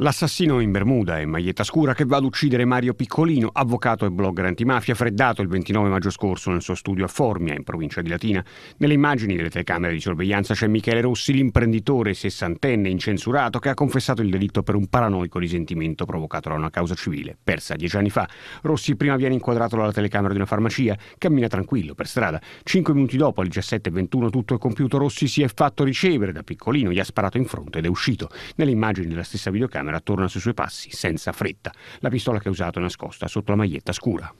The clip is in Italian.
L'assassino in Bermuda e maglietta scura che va ad uccidere Mario Piccolino, avvocato e blogger antimafia, freddato il 29 maggio scorso nel suo studio a Formia, in provincia di Latina. Nelle immagini delle telecamere di sorveglianza c'è Michele Rossi, l'imprenditore sessantenne incensurato che ha confessato il delitto per un paranoico risentimento provocato da una causa civile, persa dieci anni fa. Rossi prima viene inquadrato dalla telecamera di una farmacia, cammina tranquillo per strada. Cinque minuti dopo, alle 17.21, tutto è compiuto. Rossi si è fatto ricevere da Piccolino, gli ha sparato in fronte ed è uscito. Nelle immagini della stessa videocamera camera, torna sui suoi passi, senza fretta, la pistola che ha usato è nascosta sotto la maglietta scura.